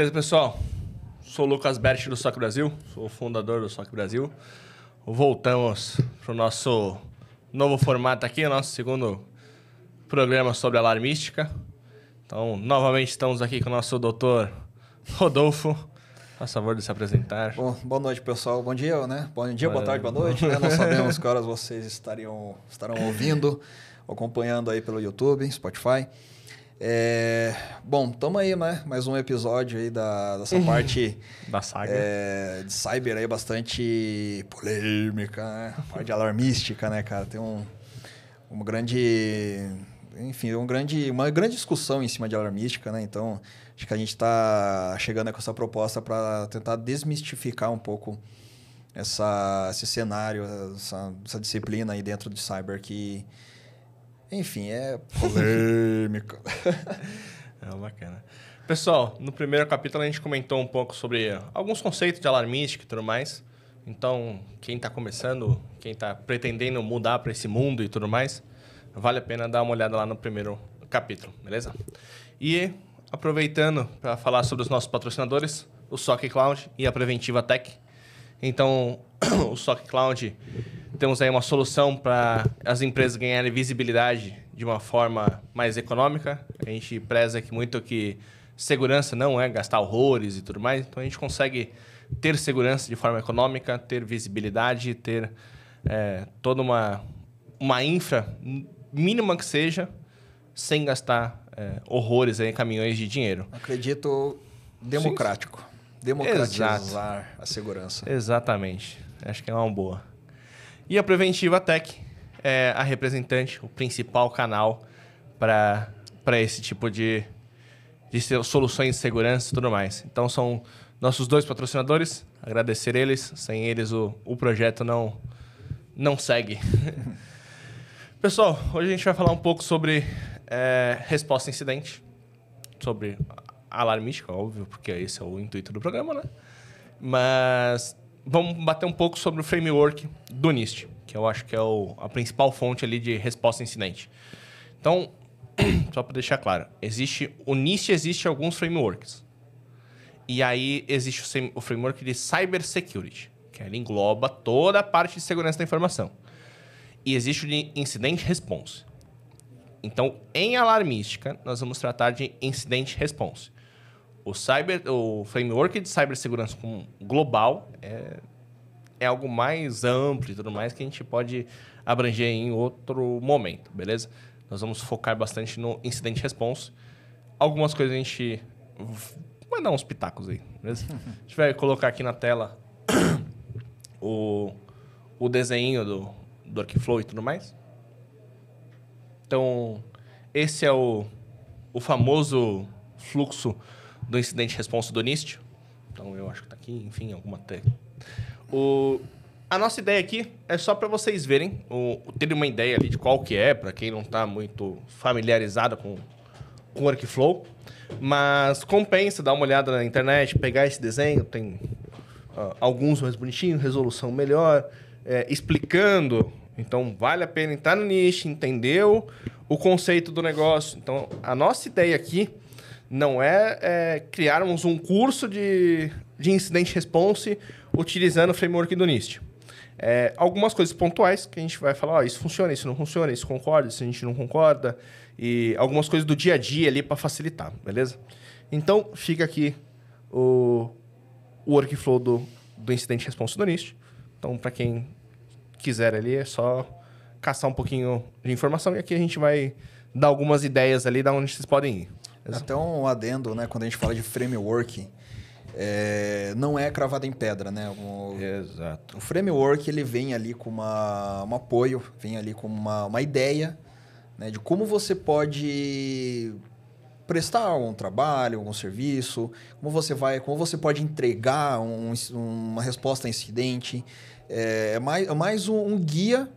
Beleza, pessoal? Sou o Lucas Berti do Soc Brasil, sou o fundador do Soc Brasil. Voltamos para o nosso novo formato aqui, nosso segundo programa sobre alarmística. Então, novamente estamos aqui com o nosso doutor Rodolfo. Faça favor de se apresentar. Bom, boa noite, pessoal. Bom dia, né? Bom dia, boa, boa tarde, boa noite. Né? sabemos que horas vocês estariam, estarão ouvindo, acompanhando aí pelo YouTube, Spotify. É... Bom, tamo aí, né? Mais um episódio aí da, dessa parte... da saga. É, de cyber aí, bastante polêmica, né? parte alarmística, né, cara? Tem um, uma grande... Enfim, um grande, uma grande discussão em cima de alarmística, né? Então, acho que a gente está chegando com essa proposta para tentar desmistificar um pouco essa, esse cenário, essa, essa disciplina aí dentro de cyber que... Enfim, é polêmico. é bacana. Pessoal, no primeiro capítulo a gente comentou um pouco sobre alguns conceitos de alarmística e tudo mais. Então, quem está começando, quem está pretendendo mudar para esse mundo e tudo mais, vale a pena dar uma olhada lá no primeiro capítulo, beleza? E aproveitando para falar sobre os nossos patrocinadores, o SOC Cloud e a Preventiva Tech. Então, o SOC Cloud temos aí uma solução para as empresas ganharem visibilidade de uma forma mais econômica. A gente preza que muito que segurança não é gastar horrores e tudo mais. Então a gente consegue ter segurança de forma econômica, ter visibilidade, ter é, toda uma, uma infra mínima que seja, sem gastar é, horrores em caminhões de dinheiro. Acredito democrático. Sim. Democratizar Exato. a segurança. Exatamente. Acho que é uma boa. E a Preventiva Tech é a representante, o principal canal para esse tipo de, de soluções de segurança e tudo mais. Então são nossos dois patrocinadores, agradecer eles. Sem eles o, o projeto não, não segue. Pessoal, hoje a gente vai falar um pouco sobre é, resposta a incidente, sobre alarmística, óbvio, porque esse é o intuito do programa, né? Mas vamos bater um pouco sobre o framework do NIST, que eu acho que é o, a principal fonte ali de resposta a incidente. Então, só para deixar claro, existe o NIST existe alguns frameworks. E aí existe o, o framework de cybersecurity, que ele engloba toda a parte de segurança da informação. E existe o de incident response. Então, em alarmística, nós vamos tratar de incident response o, cyber, o framework de cibersegurança global é, é algo mais amplo e tudo mais que a gente pode abranger em outro momento, beleza? Nós vamos focar bastante no incident response. Algumas coisas a gente vai dar uns pitacos aí, beleza? A gente vai colocar aqui na tela o, o desenho do, do workflow e tudo mais. Então, esse é o, o famoso fluxo do incidente responsa do NIST. Então eu acho que está aqui, enfim, alguma técnica. O, a nossa ideia aqui é só para vocês verem, o, terem uma ideia ali de qual que é, para quem não está muito familiarizado com, com workflow. Mas compensa dar uma olhada na internet, pegar esse desenho, tem uh, alguns mais bonitinhos, resolução melhor, é, explicando. Então vale a pena entrar no nicho, entendeu o conceito do negócio. Então a nossa ideia aqui não é, é criarmos um curso de, de incident response utilizando o framework do NIST. É, algumas coisas pontuais que a gente vai falar, ó, isso funciona, isso não funciona, isso concorda, isso a gente não concorda, e algumas coisas do dia a dia ali para facilitar, beleza? Então, fica aqui o, o workflow do, do incidente response do NIST. Então, para quem quiser ali, é só caçar um pouquinho de informação e aqui a gente vai dar algumas ideias ali da onde vocês podem ir. Até um adendo, né? Quando a gente fala de framework, é, não é cravado em pedra, né? O, Exato. O framework ele vem ali com uma, um apoio, vem ali com uma, uma ideia né, de como você pode prestar algum trabalho, algum serviço, como você vai, como você pode entregar um, uma resposta a incidente. É, é mais, é mais um, um guia,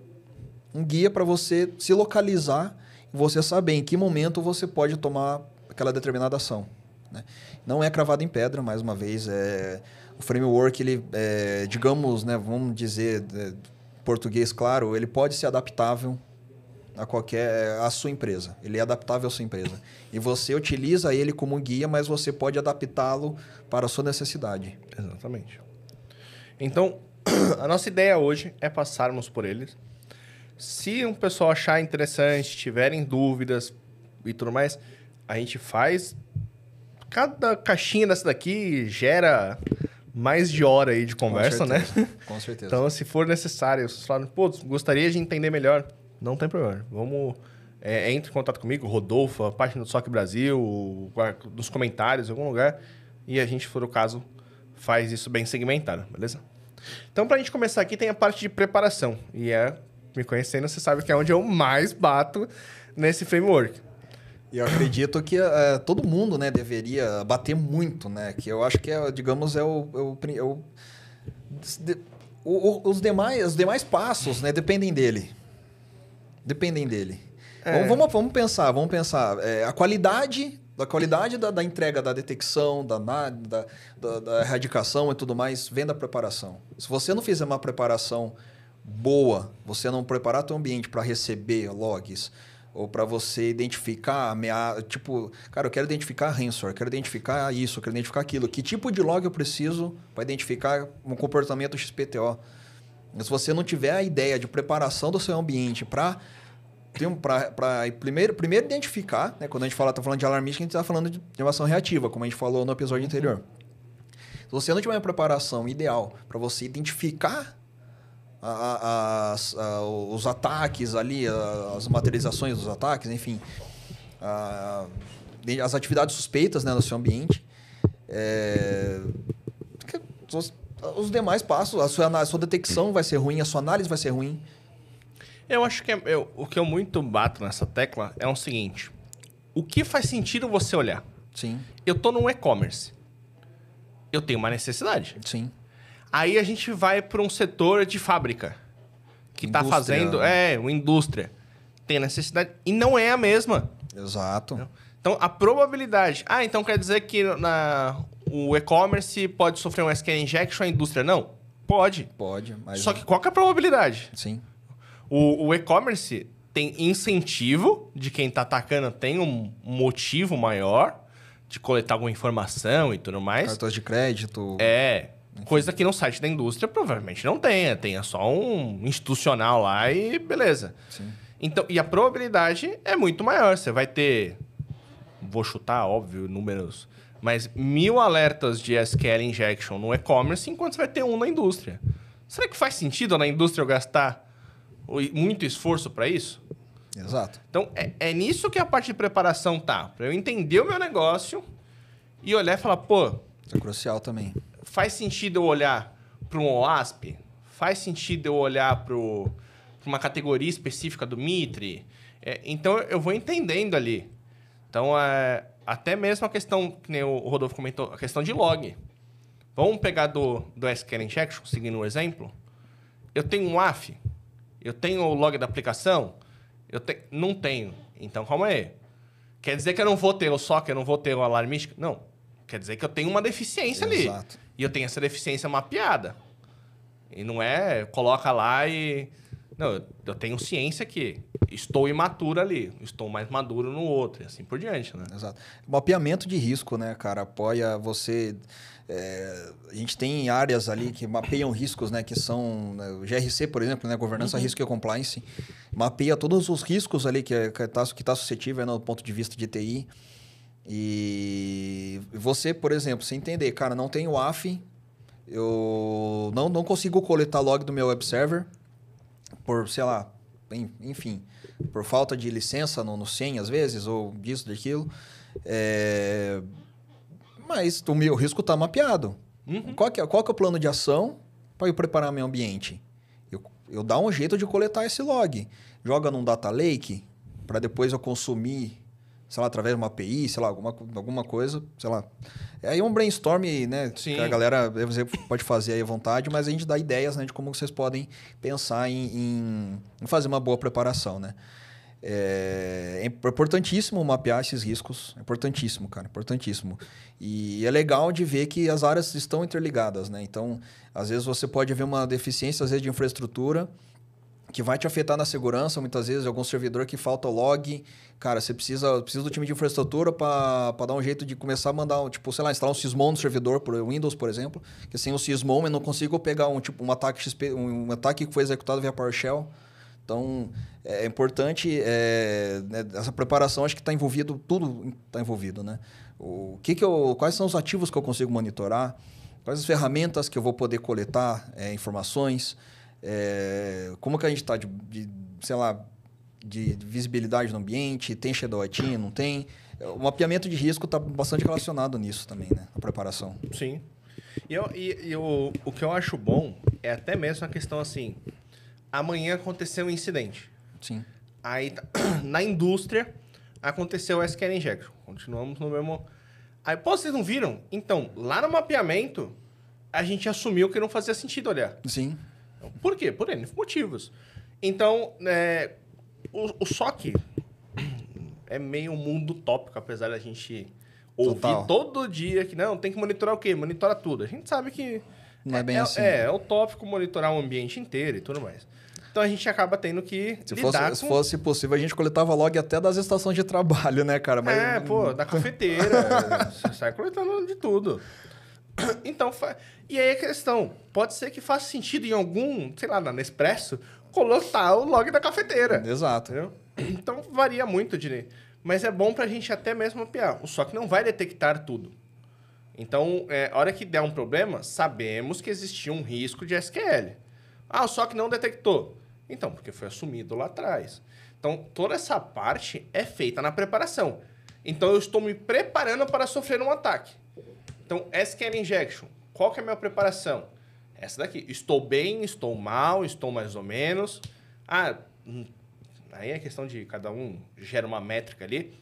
um guia para você se localizar, você saber em que momento você pode tomar aquela determinada ação. Né? Não é cravado em pedra, mais uma vez. É, o framework, ele, é, digamos, né, vamos dizer, é, português claro, ele pode ser adaptável a qualquer a sua empresa. Ele é adaptável à sua empresa. E você utiliza ele como guia, mas você pode adaptá-lo para a sua necessidade. Exatamente. Então, a nossa ideia hoje é passarmos por eles. Se um pessoal achar interessante, tiverem dúvidas e tudo mais, a gente faz. Cada caixinha dessa daqui gera mais de hora aí de conversa, né? Com certeza. então, se for necessário, vocês falam, pô, gostaria de entender melhor. Não tem problema. Vamos. É, entre em contato comigo, Rodolfo, a página do Soc Brasil, nos comentários, em algum lugar. E a gente, se for o caso, faz isso bem segmentado, beleza? Então, pra gente começar aqui, tem a parte de preparação. E é, me conhecendo, você sabe que é onde eu mais bato nesse framework. E eu acredito que eh, todo mundo, né, deveria bater muito, né? Que eu acho que é, digamos, é o, é o, é o, os demais, os demais passos, né, dependem dele. Dependem dele. É. Vamos, vamos, pensar, vamos pensar. É, a qualidade, da qualidade da, da entrega, da detecção, da, da, da, da erradicação e tudo mais, vem da preparação. Se você não fizer uma preparação boa, você não preparar o ambiente para receber logs, ou para você identificar ameaça, tipo, cara, eu quero identificar ransomware, eu quero identificar isso, eu quero identificar aquilo. Que tipo de log eu preciso para identificar um comportamento XPTO? Se você não tiver a ideia de preparação do seu ambiente para para primeiro, primeiro identificar, né? quando a gente fala, tá falando de alarmista, a gente está falando de, de ação reativa, como a gente falou no episódio uhum. anterior. Se você não tiver uma preparação ideal para você identificar a, a, os ataques ali, as materializações dos ataques, enfim, as atividades suspeitas né, no seu ambiente. É, os, os, demais passos, a sua, a sua detecção vai ser ruim, a sua análise vai ser ruim. Eu acho que é, eu, o que eu muito bato nessa tecla é o seguinte: o que faz sentido você olhar? Sim. Eu tô num e-commerce. Eu tenho uma necessidade. Sim. Aí a gente vai para um setor de fábrica que está fazendo, é, uma indústria. Tem necessidade e não é a mesma. Exato. Então a probabilidade, ah, então quer dizer que na o e-commerce pode sofrer um SQL injection, a indústria não? Pode. Pode, mas... Só que qual que é a probabilidade? Sim. O, o e-commerce tem incentivo de quem está atacando, tem um motivo maior de coletar alguma informação e tudo mais. Cartões de crédito. É. Coisa que no site da indústria provavelmente não tenha. Tenha só um institucional lá e beleza. Sim. Então, e a probabilidade é muito maior. Você vai ter. Vou chutar, óbvio, números. Mas mil alertas de SQL injection no e-commerce, enquanto você vai ter um na indústria. Será que faz sentido na indústria eu gastar muito esforço para isso? Exato. Então, é, é, nisso que a parte de preparação tá. Para eu entender o meu negócio e olhar e falar, pô. Isso é crucial também faz sentido eu olhar para um OASP? Faz sentido eu olhar para uma categoria específica do Mitre? É, então, eu vou entendendo ali. Então, é, até mesmo a questão, que nem o Rodolfo comentou, a questão de log. Vamos pegar do, do SQL Injection, seguindo o um exemplo. Eu tenho um AF, eu tenho o log da aplicação, eu te... não tenho. Então, calma aí. Quer dizer que eu não vou ter o SOC, eu não vou ter o alarmístico? Não. Quer dizer que eu tenho uma deficiência Exato. ali e eu tenho essa deficiência é mapeada. E não é coloca lá e. Não, eu tenho ciência que estou imatura ali, estou mais maduro no outro, e assim por diante, né? Exato. Mapeamento de risco, né, cara? Apoia você. É, a gente tem áreas ali que mapeiam riscos, né? Que são né, o GRC, por exemplo, né? Governança, uhum. Risco e Compliance. Mapeia todos os riscos ali que está é, que tá, que tá suscetível né, do ponto de vista de TI. E você, por exemplo, se entender, cara, não tenho AF, eu não, não consigo coletar log do meu web server por, sei lá, enfim, por falta de licença no, no 100 às vezes, ou disso, daquilo. É... Mas o meu risco está mapeado. Uhum. Qual, que é, qual que é o plano de ação para eu preparar meu ambiente? Eu, eu dar um jeito de coletar esse log. Joga num data lake para depois eu consumir sei lá, através de uma API, sei lá, alguma, alguma coisa, sei lá. É aí é um brainstorm, né? Sim. Que a galera você pode fazer aí à vontade, mas a gente dá ideias né, de como vocês podem pensar em, em fazer uma boa preparação, né? É, é importantíssimo mapear esses riscos, é importantíssimo, cara, é importantíssimo. E é legal de ver que as áreas estão interligadas, né? Então, às vezes você pode ver uma deficiência, às vezes, de infraestrutura, que vai te afetar na segurança, muitas vezes, algum servidor que falta o log. Cara, você precisa, precisa do time de infraestrutura para dar um jeito de começar a mandar, tipo, sei lá, instalar um sysmon no servidor, por Windows, por exemplo, que sem o sysmon eu não consigo pegar um tipo um ataque XP, um, ataque que foi executado via PowerShell. Então, é, é importante é, né, essa preparação, acho que está envolvido, tudo está envolvido, né? O que que eu, quais são os ativos que eu consigo monitorar? Quais as ferramentas que eu vou poder coletar é, informações? É, como que a gente está de, de, sei lá, de visibilidade no ambiente? Tem shadow IT? Não tem? O mapeamento de risco está bastante relacionado nisso também, né? A preparação. Sim. E, eu, e, eu, o que eu acho bom é até mesmo a questão assim: amanhã aconteceu um incidente. Sim. Aí, tá, na indústria, aconteceu o SQL Injection. Continuamos no mesmo. Aí, pô, vocês não viram? Então, lá no mapeamento, a gente assumiu que não fazia sentido olhar. Sim. Por quê? Por N motivos. Então, é, o, o que é meio mundo tópico, apesar da gente ouvir Total. todo dia que não, tem que monitorar o quê? Monitora tudo. A gente sabe que. Não é, é bem é, assim. É, é utópico monitorar o ambiente inteiro e tudo mais. Então a gente acaba tendo que. Se, fosse, com... se fosse possível, a gente coletava log até das estações de trabalho, né, cara? Mas... É, pô, da cafeteira. sai coletando de tudo. Então, e aí a é questão, pode ser que faça sentido em algum, sei lá, na Nespresso, colocar o log da cafeteira. Exato. Entendeu? Então varia muito, Dini. Mas é bom pra gente até mesmo mapear. Só que não vai detectar tudo. Então, é, a hora que der um problema, sabemos que existia um risco de SQL. Ah, só que não detectou. Então, porque foi assumido lá atrás. Então, toda essa parte é feita na preparação. Então, eu estou me preparando para sofrer um ataque. Então, SQL Injection, qual que é a minha preparação? Essa daqui. Estou bem, estou mal, estou mais ou menos. Ah, hum, aí é questão de cada um gera uma métrica ali,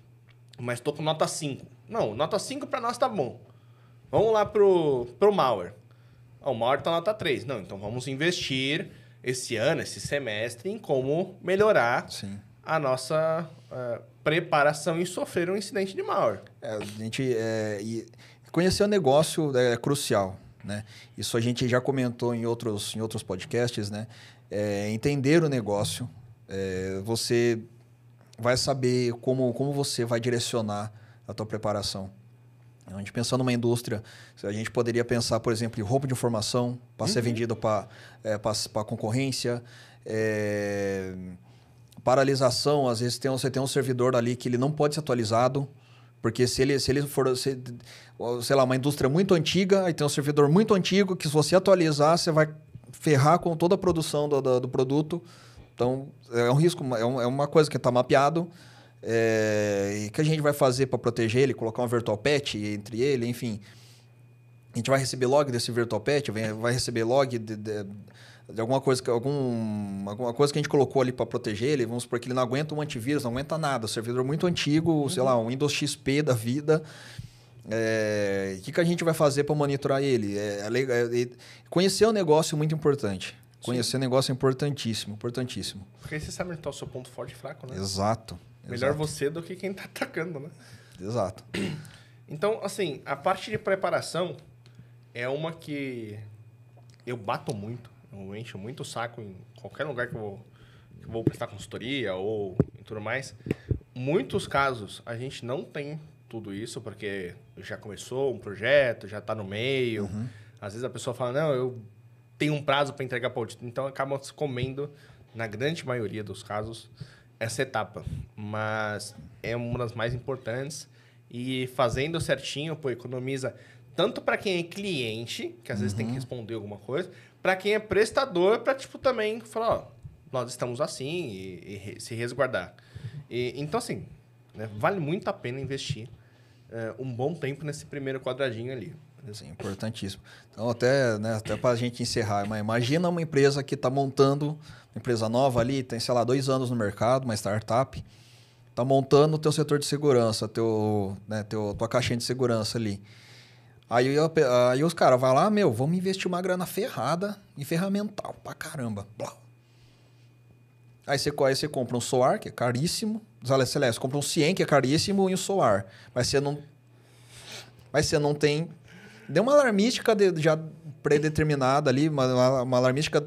mas estou com nota 5. Não, nota 5 para nós tá bom. Vamos lá pro, pro malware. Ah, o malware está nota 3. Não, então vamos investir esse ano, esse semestre, em como melhorar Sim. a nossa uh, preparação em sofrer um incidente de malware. É, a gente... É, e Conhecer o negócio é, crucial, né? Isso a gente já comentou em outros, em outros podcasts, né? É, entender o negócio, é, você vai saber como, como você vai direcionar a tua preparação. A gente pensando numa indústria, a gente poderia pensar, por exemplo, em roupa de informação para uhum. ser vendido para é, a concorrência. É, paralisação, às vezes tem, você tem um servidor ali que ele não pode ser atualizado. Porque se ele, se ele for, se, sei lá, uma indústria muito antiga, e tem um servidor muito antigo, que se você atualizar, você vai ferrar com toda a produção do, do, do produto. Então, é um risco, é, um, é uma coisa que está mapeado. É, e que a gente vai fazer para proteger ele, colocar um virtual patch entre ele, enfim. A gente vai receber log desse pet vai receber log de, de, de alguma coisa que algum, alguma coisa que a gente colocou ali para proteger ele, vamos supor que ele não aguenta um antivírus, não aguenta nada, o servidor é muito antigo, uhum. sei lá, um Windows XP da vida. O é, que, que a gente vai fazer para monitorar ele? É, é, é conhecer o negócio é muito importante. Sim. Conhecer o negócio é importantíssimo, importantíssimo. Porque aí você sabe onde está o seu ponto forte e fraco, né? Exato. Melhor exato. você do que quem está atacando, né? Exato. Então, assim, a parte de preparação, é uma que eu bato muito, eu encho muito o saco em qualquer lugar que eu vou, que eu vou prestar consultoria ou em tudo mais. Muitos casos a gente não tem tudo isso porque já começou um projeto, já está no meio. Uhum. Às vezes a pessoa fala, não, eu tenho um prazo para entregar para o Então acaba se comendo, na grande maioria dos casos, essa etapa. Mas é uma das mais importantes. E fazendo certinho, pô, economiza tanto para quem é cliente, que às uhum. vezes tem que uhum. responder alguma coisa, para quem é prestador, para tipo também falar, ó, nós estamos assim e, e se resguardar. E, então, assim, né, vale muito a pena investir é, um bom tempo nesse primeiro quadradinho ali. Sim, importantíssimo. Então, até, né, até para a gente encerrar, mas imagina uma empresa que está montando, uma empresa nova ali, tem, sei lá, dois anos no mercado, uma startup, está montando o teu setor de segurança, teu, né, teu, tua caixinha de segurança ali. Aí, eu, aí os caras vão lá, meu, vamos investir uma grana ferrada em ferramental pra caramba. Blau. Aí você, aí compra um Solar, que é caríssimo. Celeste, compra um Cien, que é caríssimo, e um Solar. Mas você não. Mas você não tem. Deu uma alarmística de, já predeterminada ali, uma, uma alarmística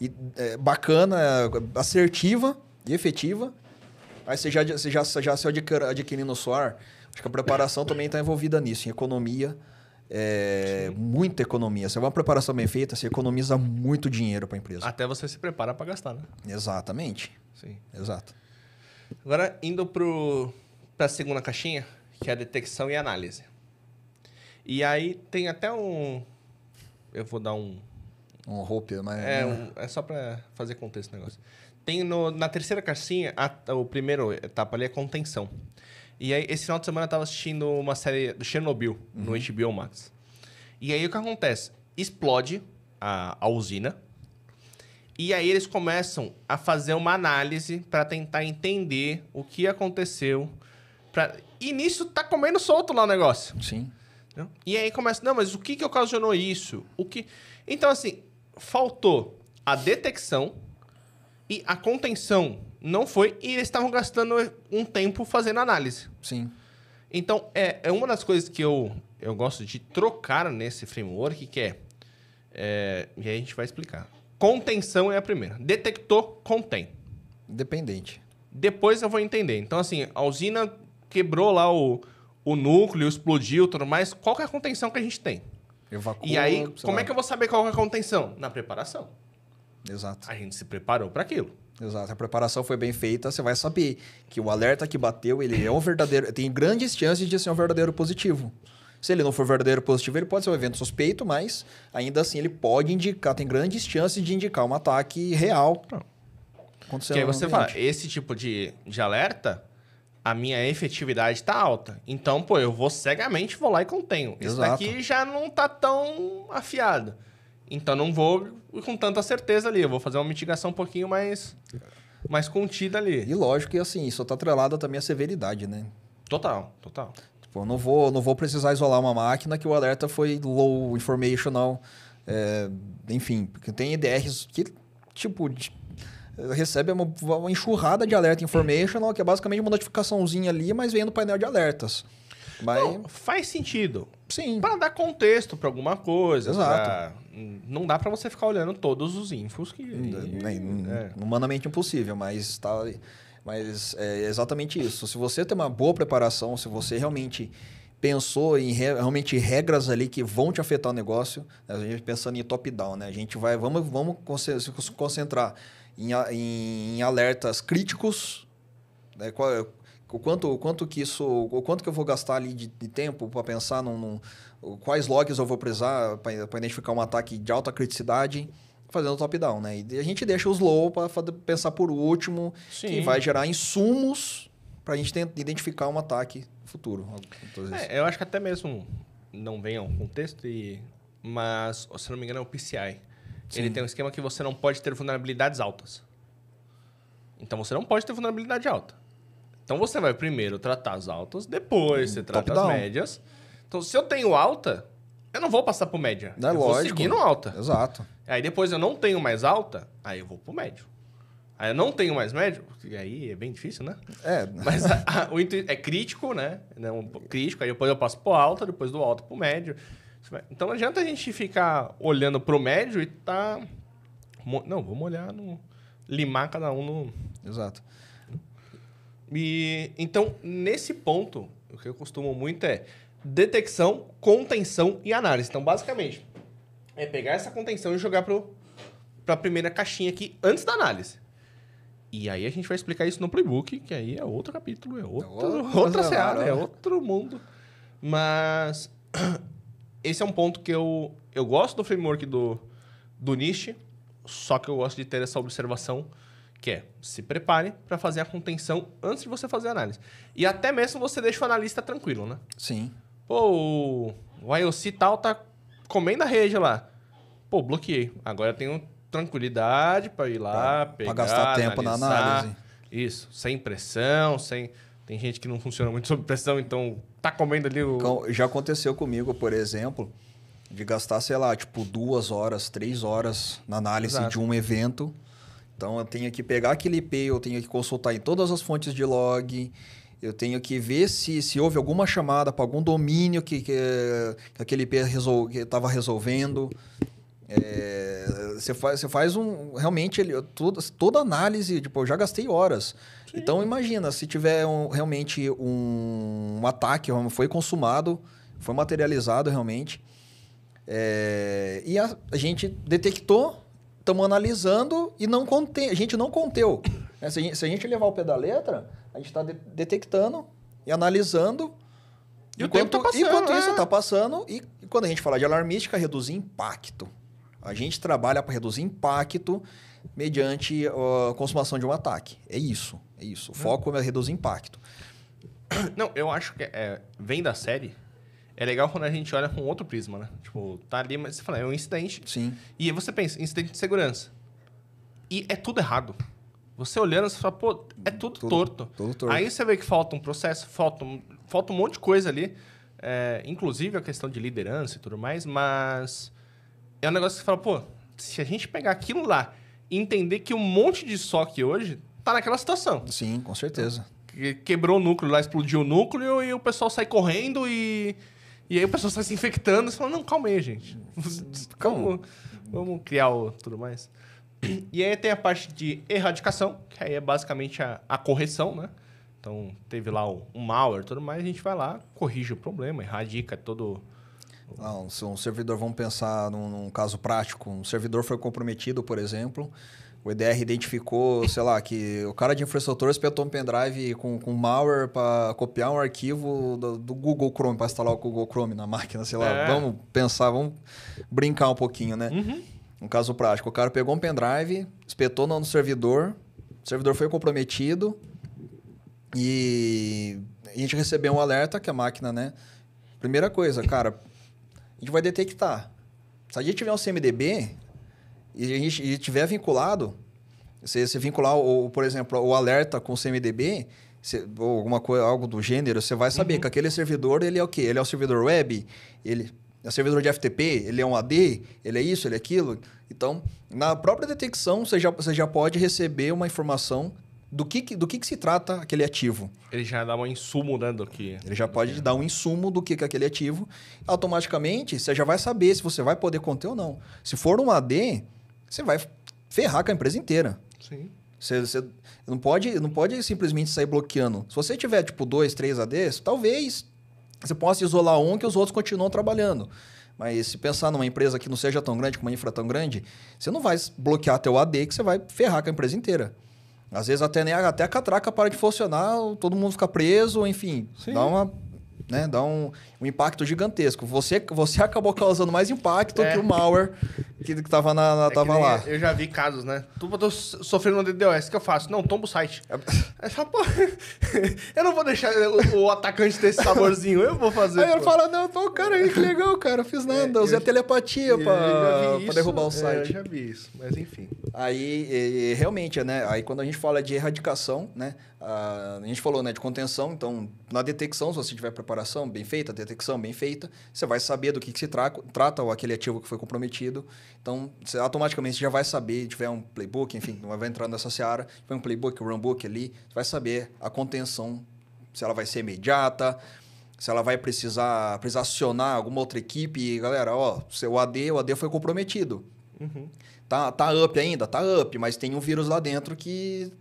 e, é, bacana, assertiva e efetiva. Aí você já, você já, já se adquirindo o SOAR. Acho que a preparação também está envolvida nisso, em economia é, muita economia. Se é uma preparação bem feita, você economiza muito dinheiro para a empresa. Até você se prepara para gastar, né? Exatamente. Sim. Exato. Agora, indo para a segunda caixinha, que é a detecção e análise. E aí tem até um. Eu vou dar um. Um roupa, mas. É, né? um, é só para fazer contexto o negócio. Tem no, na terceira caixinha, a, a primeira etapa ali é contenção. E aí, esse final de semana eu tava assistindo uma série do Chernobyl, uhum. no HBO Max. E aí, o que acontece? Explode a, a usina. E aí, eles começam a fazer uma análise para tentar entender o que aconteceu. Pra... E nisso, tá comendo solto lá o negócio. Sim. E aí começa, não, mas o que, que ocasionou isso? O que... Então, assim, faltou a detecção e a contenção não foi, e eles estavam gastando um tempo fazendo análise. Sim. Então, é, é uma das coisas que eu, eu gosto de trocar nesse framework, que é, é E aí a gente vai explicar. Contenção é a primeira. Detectou, contém. Dependente. Depois eu vou entender. Então, assim, a usina quebrou lá o, o núcleo, explodiu, tudo mais. Qual que é a contenção que a gente tem? Evacua, e aí, como lá. é que eu vou saber qual é a contenção? Na preparação. Exato. A gente se preparou para aquilo. Exato. A preparação foi bem feita, você vai saber que o alerta que bateu, ele é um verdadeiro, tem grandes chances de ser um verdadeiro positivo. Se ele não for verdadeiro positivo, ele pode ser um evento suspeito, mas ainda assim ele pode indicar, tem grandes chances de indicar um ataque real. Acontecendo que aí você fala, esse tipo de, de alerta, a minha efetividade está alta. Então, pô, eu vou cegamente, vou lá e contenho. Exato. Isso daqui já não está tão afiado. Então não vou com tanta certeza ali. Eu vou fazer uma mitigação um pouquinho mais, mais contida ali. E lógico que assim, isso tá atrelado também à severidade, né? Total, total. Tipo, eu não vou, não vou precisar isolar uma máquina que o alerta foi low informational. É, enfim, porque tem EDRs que, tipo, recebe uma, uma enxurrada de alerta informational, que é basicamente uma notificaçãozinha ali, mas vem no painel de alertas. Mas... Não, faz sentido. Sim. Para dar contexto para alguma coisa. Exato. Pra... Não dá para você ficar olhando todos os infos que. Nem, é. Humanamente impossível, mas está. Mas é exatamente isso. Se você tem uma boa preparação, se você realmente pensou em re, realmente regras ali que vão te afetar o negócio, né? a gente pensando em top-down, né? A gente vai, vamos, vamos se concentrar em, em, em alertas críticos, né? Qual, é, o quanto, o quanto que isso, o quanto que eu vou gastar ali de, de tempo para pensar num, num, quais logs eu vou precisar para identificar um ataque de alta criticidade fazendo top-down, né? E a gente deixa os low para pensar por último, Sim. que vai gerar insumos para a gente tentar identificar um ataque futuro. É, eu acho que até mesmo não vem um contexto, e, mas se não me engano é o PCI. Sim. Ele tem um esquema que você não pode ter vulnerabilidades altas. Então você não pode ter vulnerabilidade alta. Então você vai primeiro tratar as altas, depois hum, você trata as down. médias. Então se eu tenho alta, eu não vou passar pro média. Não é eu lógico. vou no alta. Exato. Aí depois eu não tenho mais alta, aí eu vou pro médio. Aí eu não tenho mais médio, aí é bem difícil, né? É. Mas a, a, o é crítico, né? É um crítico, aí depois eu passo pro alta, depois do alto pro médio. Então não adianta a gente ficar olhando pro médio e tá. Não, vamos olhar no. limar cada um no. Exato. E então, nesse ponto, o que eu costumo muito é detecção, contenção e análise. Então, basicamente, é pegar essa contenção e jogar para a primeira caixinha aqui antes da análise. E aí a gente vai explicar isso no playbook, que aí é outro capítulo, é outro, é outra, seara, né? é outro mundo. Mas esse é um ponto que eu, eu gosto do framework do, do Niche, só que eu gosto de ter essa observação que é se prepare para fazer a contenção antes de você fazer a análise. E até mesmo você deixa o analista tranquilo, né? Sim. Pô, o IOC tal tá comendo a rede lá. Pô, bloqueei. Agora eu tenho tranquilidade para ir lá, pra, pegar, pra gastar tempo analisar. na análise. Isso, sem pressão, sem tem gente que não funciona muito sob pressão, então tá comendo ali o então, já aconteceu comigo, por exemplo, de gastar, sei lá, tipo duas horas, três horas na análise Exato. de um evento então eu tenho que pegar aquele IP, eu tenho que consultar em todas as fontes de log, eu tenho que ver se, se houve alguma chamada para algum domínio que, que, que aquele IP resol, estava resolvendo. É, você, faz, você faz um. Realmente, ele, toda, toda análise, tipo, eu já gastei horas. Sim. Então imagina, se tiver um, realmente um, um ataque, foi consumado, foi materializado realmente. É, e a, a gente detectou estamos analisando e não contém, a gente não conteu. Né, se, a gente, se, a gente, levar o pé da letra, a gente está de, detectando e analisando. E enquanto, tá passando, enquanto é. isso está passando, e, e quando a gente fala de alarmística, reduzir impacto. A gente trabalha para reduzir impacto mediante a uh, consumação de um ataque. É isso, é isso. O hum. foco é, é reduzir impacto. Não, eu acho que é, vem da série é legal quando a gente olha com outro prisma, né? Tipo, tá ali, mas você fala, é um incidente. Sim. E você pensa, incidente de segurança. E é tudo errado. Você olhando, você fala, pô, é tudo, tudo torto. Tudo torto. Aí você vê que falta um processo, falta um, falta um monte de coisa ali. É, inclusive a questão de liderança e tudo mais, mas é um negócio que você fala, pô, se a gente pegar aquilo lá e entender que um monte de SOC hoje tá naquela situação. Sim, com certeza. Que, quebrou o núcleo lá, explodiu o núcleo e o pessoal sai correndo e e aí o pessoal sai se infectando e fala, não, calma aí, gente. Calma. Vamos criar o tudo mais. E aí tem a parte de erradicação, que aí é basicamente a, a correção, né? Então, teve lá um, malware e tudo mais, a gente vai lá, corrige o problema, erradica todo... Não, ah, se um servidor, vamos pensar num, num caso prático, um servidor foi comprometido, por exemplo, o EDR identificou, sei lá, que o cara de infraestrutura espetou um pendrive com, com malware para copiar um arquivo do, do Google Chrome, para instalar o Google Chrome na máquina, sei lá. É. Vamos pensar, vamos brincar um pouquinho, né? Uhum. Um caso prático. O cara pegou um pendrive, espetou no servidor, o servidor foi comprometido e a gente recebeu um alerta que a máquina, né? Primeira coisa, cara, a gente vai detectar. Se a gente tiver um CMDB, e a gente e tiver vinculado, se você vincular, o, por exemplo, o alerta com o CMDB, ou alguma coisa, algo do gênero, você vai saber uhum. que aquele servidor, ele é o quê? Ele é o servidor web, ele é servidor de FTP, ele é um AD, ele é isso, ele é aquilo. Então, na própria detecção, você já, você já pode receber uma informação do que, do que, que se trata aquele ativo. Ele já dá um insumo né, do que... Ele já pode que... É. dar um insumo do que, que é aquele ativo. Automaticamente, você já vai saber se você vai poder conter ou não. Se for um AD, você vai ferrar com a empresa inteira. Sim. Você, você não, pode, não pode simplesmente sair bloqueando. Se você tiver, tipo, dois, três ADs, talvez você possa isolar um que os outros continuam trabalhando. Mas se pensar numa empresa que não seja tão grande, com uma infra tão grande, você não vai bloquear teu AD que você vai ferrar com a empresa inteira. Às vezes até, nem, né, até a catraca para de funcionar, todo mundo fica preso, enfim. Sim. Dá uma. Né, dá um um impacto gigantesco. Você, você acabou causando mais impacto é. que o malware que estava na, na, é tava lá. Eu já vi casos, né? Tu tô, sofrendo um DDoS, o que eu faço? Não, tombo o site. É. Essa porra... eu não vou deixar o, o, atacante ter esse saborzinho, eu vou fazer. Aí pô. eu falo, não, pô, cara, que legal, cara, eu fiz nada, é, usei a telepatia para derrubar o é, site. eu já vi isso, mas enfim. Aí, e, e, realmente, né? Aí quando a gente fala de erradicação, né? A, a gente falou, né, de contenção, então, na detecção, se você tiver preparação bem feita, detecção detecção bem feita, você vai saber do que, que se tra trata ou aquele ativo que foi comprometido. Então, você automaticamente já vai saber, tiver um playbook, enfim, vai entrar nessa seara, tiver um playbook, um runbook ali, você vai saber a contenção, se ela vai ser imediata, se ela vai precisar, precisar acionar alguma outra equipe e, galera, ó, seu AD, o AD foi comprometido. Uhum. Tá, tá up ainda? Tá up, mas tem um vírus lá dentro que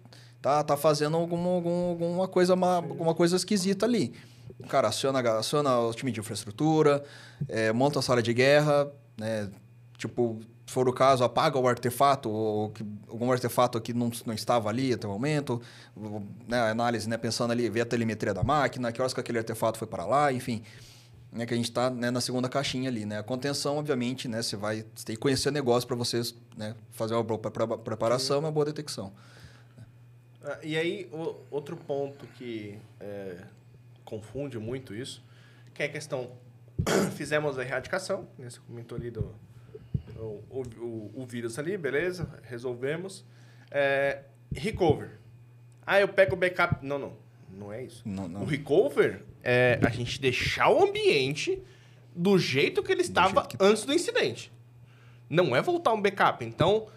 tá, tá fazendo alguma, alguma, alguma, coisa, uma, alguma coisa esquisita ali. O cara aciona, aciona o time de infraestrutura, é, monta a sala de guerra, né? Tipo, se for o caso, apaga o artefato, ou que, algum artefato que não, não estava ali até o momento, né, a análise, né, pensando ali, ver a telemetria da máquina, que horas que aquele artefato foi para lá, enfim. Né, que a gente está né, na segunda caixinha ali, né? A contenção, obviamente, né? Você vai você tem que conhecer o negócio para vocês né, fazer uma boa preparação e uma boa detecção. Ah, e aí, o, outro ponto que é, confunde muito isso, que é a questão... fizemos a erradicação, nesse né, você comentou ali do, o, o, o, vírus ali, beleza, resolvemos. É, recover. Ah, eu pego o backup. Não, não. Não é isso. Não, não. O recover é a gente deixar o ambiente do jeito que ele do estava que... antes do incidente. Não é voltar um backup. Então,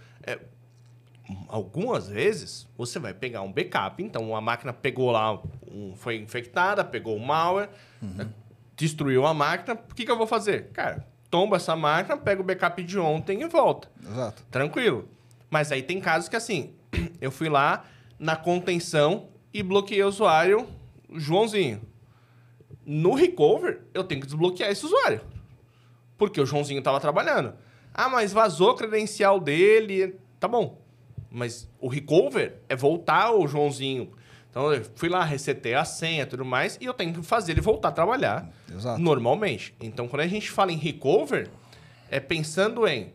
algumas vezes você vai pegar um backup. Então, a máquina pegou lá, um, foi infectada, pegou o malware, uhum. destruiu a máquina. O que, que eu vou fazer? Cara, tomba essa máquina, pega o backup de ontem e volta. Exato. Tranquilo. Mas aí tem casos que assim, eu fui lá na contenção e bloqueei o usuário Joãozinho. No recover, eu tenho que desbloquear esse usuário. Porque o Joãozinho estava trabalhando. Ah, mas vazou credencial dele. Tá bom. Mas o recover é voltar o Joãozinho. Então, eu fui lá, resetei a senha tudo mais, e eu tenho que fazer ele voltar a trabalhar Exato. normalmente. Então, quando a gente fala em recover, é pensando em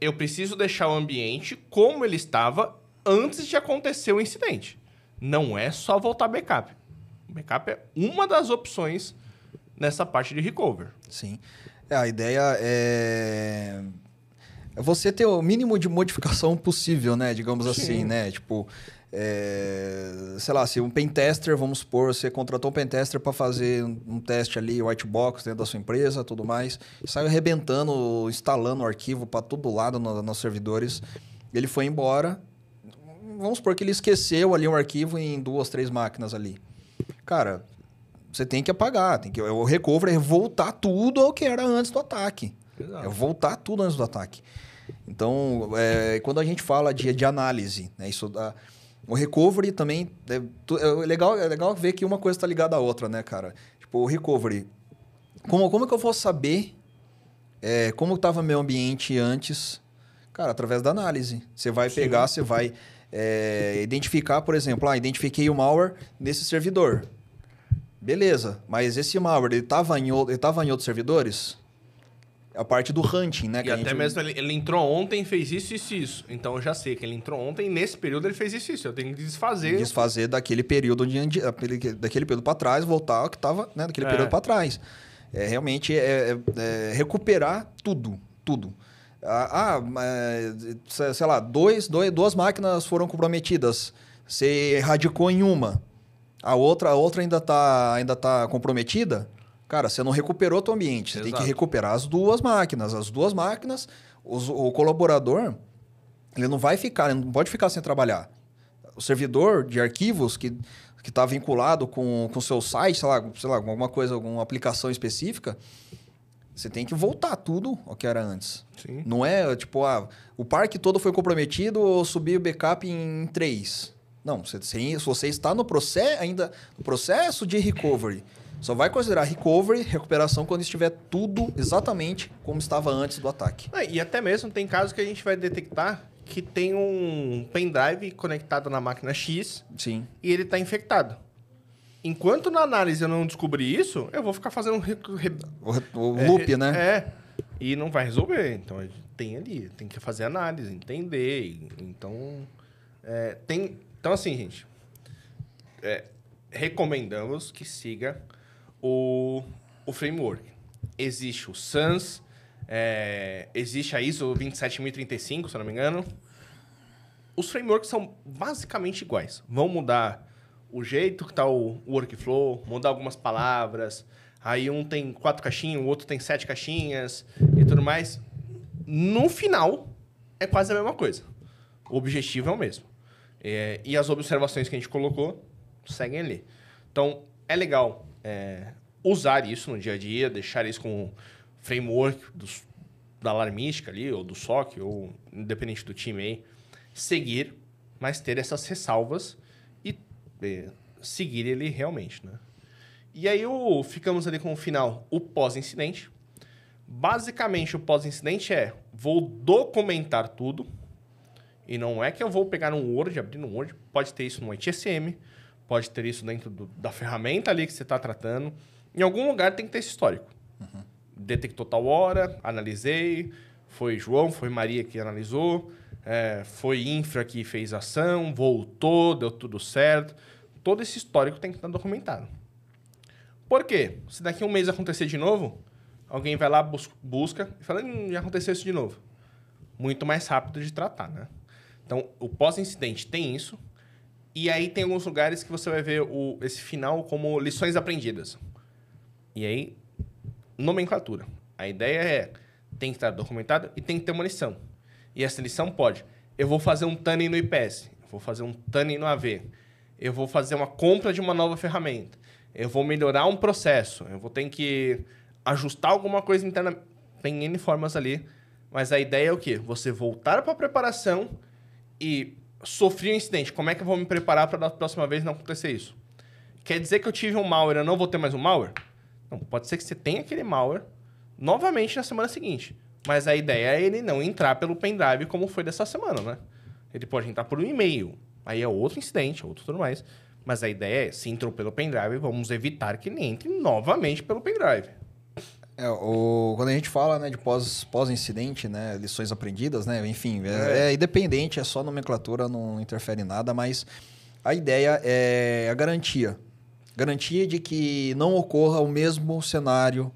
eu preciso deixar o ambiente como ele estava antes de acontecer o incidente. Não é só voltar backup. backup é uma das opções nessa parte de recover. Sim. É, a ideia é é você ter o mínimo de modificação possível, né? Digamos Sim. assim, né? Tipo, é, sei lá, se um pentester, vamos supor, você contratou um pentester para fazer um teste ali, white box dentro da sua empresa, tudo mais, saiu arrebentando, instalando o arquivo para todo lado no, nos servidores, ele foi embora, vamos supor que ele esqueceu ali um arquivo em duas, três máquinas ali. Cara, você tem que apagar, tem que o recovery é voltar tudo ao que era antes do ataque. É Exato. É voltar tudo antes do ataque. Então, é, quando a gente fala de, de análise, né, isso o recovery também é, é, é, legal, é legal ver que uma coisa está ligada à outra, né, cara? Tipo, o recovery. Como, como que eu vou saber é, como estava meu ambiente antes? Cara, através da análise. Você vai Sim. pegar, você vai é, identificar, por exemplo, ah, identifiquei o malware nesse servidor. Beleza, mas esse malware, ele estava em, ele em outros servidores? a parte do hunting, né? E até gente... mesmo ele, ele, entrou ontem, fez isso, isso isso. Então eu já sei que ele entrou ontem, nesse período ele fez isso, isso. Eu tenho que desfazer. Desfazer daquele período de, daquele período para trás, voltar ao que estava, né? Daquele é. período para trás. É, realmente é, é, é recuperar tudo, tudo. Ah, ah sei lá, dois, dois, duas máquinas foram comprometidas. Você erradicou em uma. A outra, a outra ainda está ainda tá comprometida Cara, você não recuperou teu ambiente, você Exato. tem que recuperar as duas máquinas. As duas máquinas, os, o colaborador, ele não vai ficar, ele não pode ficar sem trabalhar. O servidor de arquivos que que está vinculado com o seu site, sei lá, sei lá, alguma coisa, alguma aplicação específica, você tem que voltar tudo ao que era antes. Sim. Não é tipo, ah, o parque todo foi comprometido, ou subir o backup em três. Não, você, se você está no processo ainda, no processo de recovery, só vai considerar recovery, recuperação, quando estiver tudo exatamente como estava antes do ataque. Ah, e até mesmo tem casos que a gente vai detectar que tem um pendrive conectado na máquina X Sim. e ele está infectado. Enquanto na análise eu não descobrir isso, eu vou ficar fazendo um re... o, o é, loop, é, né? É. E não vai resolver. Então tem ali, tem que fazer análise, entender. Então. É, tem. Então, assim, gente. É, recomendamos que siga o, o framework. Existe o SANS, é, existe a ISO 27035, se eu não me engano. Os frameworks são basicamente iguais. Vão mudar o jeito que está o workflow, mudar algumas palavras. Aí um tem quatro caixinhas, o outro tem sete caixinhas e tudo mais. No final, é quase a mesma coisa. O objetivo é o mesmo. É, e as observações que a gente colocou seguem ali. Então, é legal é, usar isso no dia a dia, deixar isso como framework da alarmística ali, ou do SOC, ou independente do time aí, seguir, mas ter essas ressalvas e é, seguir ele realmente, né? E aí o, ficamos ali com o final, o pós-incidente. Basicamente, o pós-incidente é, vou documentar tudo, e não é que eu vou pegar um Word, abrir um Word, pode ter isso no HSM pode ter isso dentro do, da ferramenta ali que você está tratando. Em algum lugar tem que ter esse histórico. Uhum. Detectou tal hora, analisei, foi João, foi Maria que analisou, é, foi infra que fez ação, voltou, deu tudo certo. Todo esse histórico tem que estar documentado. Por quê? Se daqui a um mês acontecer de novo, alguém vai lá, bus busca e fala, hum, já aconteceu isso de novo. Muito mais rápido de tratar, né? Então, o pós-incidente tem isso, e aí tem alguns lugares que você vai ver o, esse final como lições aprendidas. E aí, nomenclatura. A ideia é, tem que estar documentado e tem que ter uma lição. E essa lição pode, eu vou fazer um tanning no IPS, eu vou fazer um tanning no AV, eu vou fazer uma compra de uma nova ferramenta, eu vou melhorar um processo, eu vou ter que ajustar alguma coisa interna. Tem N formas ali, mas a ideia é o quê? Você voltar para a preparação e sofri um incidente. Como é que eu vou me preparar para da próxima vez não acontecer isso? Quer dizer que eu tive um malware, eu não vou ter mais um malware? Não, pode ser que você tenha aquele malware novamente na semana seguinte. Mas a ideia é ele não entrar pelo pendrive como foi dessa semana, né? Ele pode entrar por um e-mail. Aí é outro incidente, é outro tudo mais. Mas a ideia é, se entrou pelo pendrive, vamos evitar que ele entre novamente pelo pendrive. É, o, quando a gente fala né, de pós-incidente, pós né, lições aprendidas, né, enfim, é, é, é, independente, é só nomenclatura, não interfere em nada, mas a ideia é a garantia. Garantia de que não ocorra o mesmo cenário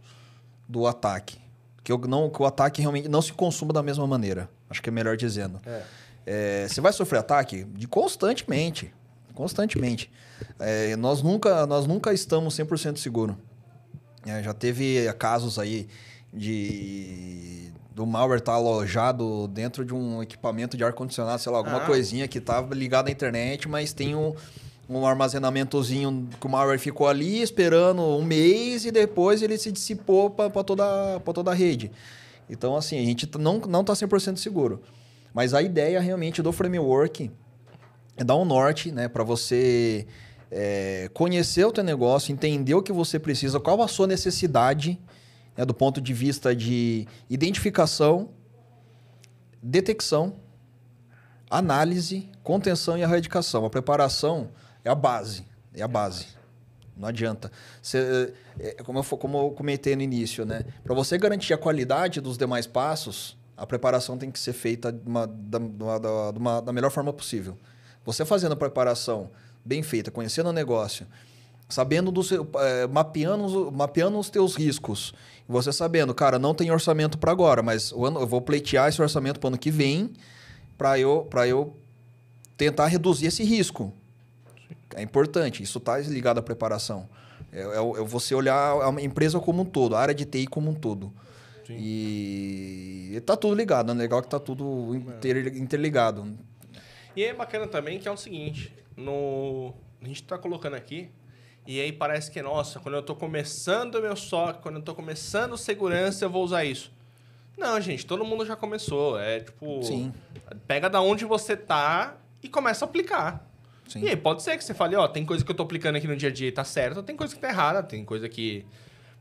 do ataque. Que, eu, não, que o ataque realmente não se consuma da mesma maneira. Acho que é melhor dizendo. É. é você vai sofrer ataque de constantemente. Constantemente. É, nós, nunca, nós nunca estamos 100% seguros. É, já teve casos aí de do malware estar tá alojado dentro de um equipamento de ar-condicionado, sei lá, alguma ah. coisinha que estava tá ligada à internet, mas tem um, um armazenamentozinho que o malware ficou ali esperando um mês e depois ele se dissipou para toda, toda a rede. Então, assim, a gente não, não 100% tá seguro. Mas a ideia realmente do framework é dar um norte, né, para você é, conhecer o teu negócio, entender o que você precisa, qual a sua necessidade, né, do ponto de vista de identificação, detecção, análise, contenção e erradicação. A preparação é a base, é a base. Não adianta. É, é, como, eu, como eu comentei no início, né? Para você garantir a qualidade dos demais passos, a preparação tem que ser feita de uma, da melhor forma possível. Você fazendo a preparação bem feita, conhecendo o negócio, sabendo do seu, é, mapeando, mapeando os teus riscos, você sabendo, cara, não tem orçamento para agora, mas ano, eu vou pleitear esse orçamento para o ano que vem, para eu, eu tentar reduzir esse risco. Sim. É importante, isso está ligado à preparação. É, é, é, você olhar a empresa como um todo, a área de TI como um todo. Sim. E está tudo ligado, né? legal que está tudo é. interligado. E é bacana também que é o seguinte, no... a gente está colocando aqui, e aí parece que, nossa, quando eu estou começando meu SOC, quando eu estou começando segurança, eu vou usar isso. Não, gente, todo mundo já começou. É tipo, Sim. pega da onde você tá e começa a aplicar. Sim. E aí pode ser que você fale, ó, tem coisa que eu estou aplicando aqui no dia a dia e tá certo, tem coisa que tá errada, tem coisa que...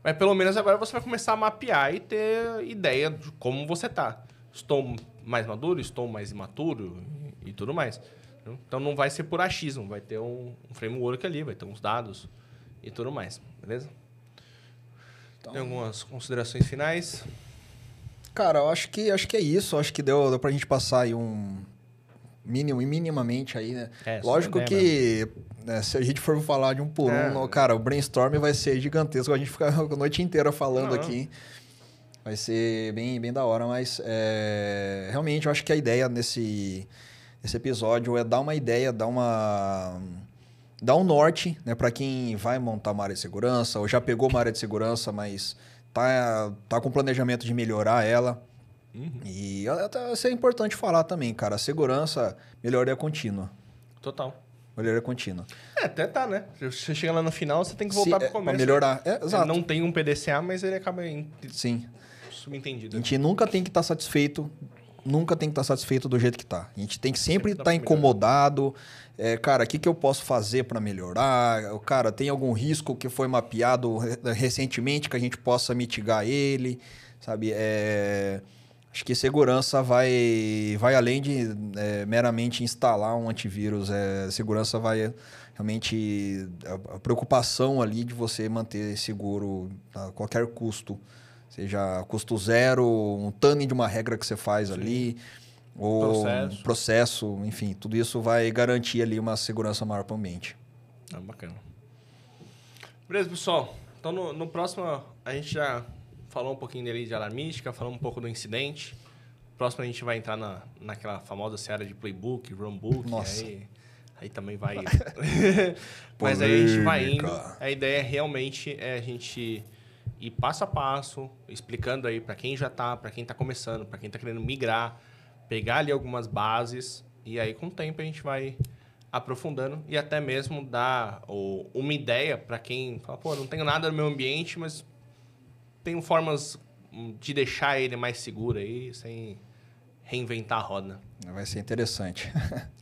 Mas pelo menos agora você vai começar a mapear e ter ideia de como você tá. Estou mais maduro, estou mais imaturo e, tudo mais. Né? Então não vai ser por achismo, vai ter um, um, framework ali, vai ter uns dados e tudo mais, beleza? Então, Tem algumas considerações finais? Cara, eu acho que acho que é isso. acho que deu, deu pra gente passar aí um mínimo e minimamente aí, né? É, Lógico que né, se a gente for falar de um por é. um, cara, o brainstorm vai ser gigantesco, a gente fica a noite inteira falando aqui. Hein? Vai ser bem, bem da hora, mas é, realmente eu acho que a ideia nesse, nesse episódio é dar uma ideia, dar uma dar um norte, né, para quem vai montar uma área de segurança ou já pegou uma área de segurança, mas tá tá com planejamento de melhorar ela. Uhum. E até isso é importante falar também, cara. A segurança, melhoria contínua. Total. Melhoria contínua. É, até tá, né? Você chega lá no final, você tem que voltar Se, é pro começo. É, pra melhorar. É, exato. não tem um PDCA, mas ele acaba em... Sim. Subentendido. A gente né? nunca tem que estar tá satisfeito, nunca tem que estar tá satisfeito do jeito que está. A gente tem que sempre estar tá, tá incomodado. É, cara, o que, que eu posso fazer para melhorar? Cara, tem algum risco que foi mapeado recentemente que a gente possa mitigar ele? Sabe? É... Acho que segurança vai, vai além de é, meramente instalar um antivírus. É, segurança vai realmente a, preocupação ali de você manter seguro a qualquer custo Seja custo zero, um tanning de uma regra que você faz Sim. ali, ou processo. Um processo, enfim, tudo isso vai garantir ali uma segurança maior para o ambiente. É bacana. Beleza, pessoal. Então, no, no, próximo, a gente já falou um pouquinho dele de alarmística, falou um pouco do incidente. Próximo, a gente vai entrar na, naquela famosa série de playbook, runbook. Nossa. Aí, aí também vai. Mas aí a gente vai indo. A ideia realmente é a gente e passo a passo, explicando aí para quem já está, para quem está começando, para quem está querendo migrar, pegar ali algumas bases e aí com o tempo a gente vai aprofundando e até mesmo dar ou, uma ideia para quem fala, pô, não tenho nada no meu ambiente, mas tenho formas de deixar ele mais seguro aí, sem reinventar a roda. Vai ser interessante.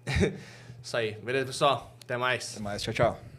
Isso aí. Beleza, pessoal? Até mais. Até mais. Tchau, tchau.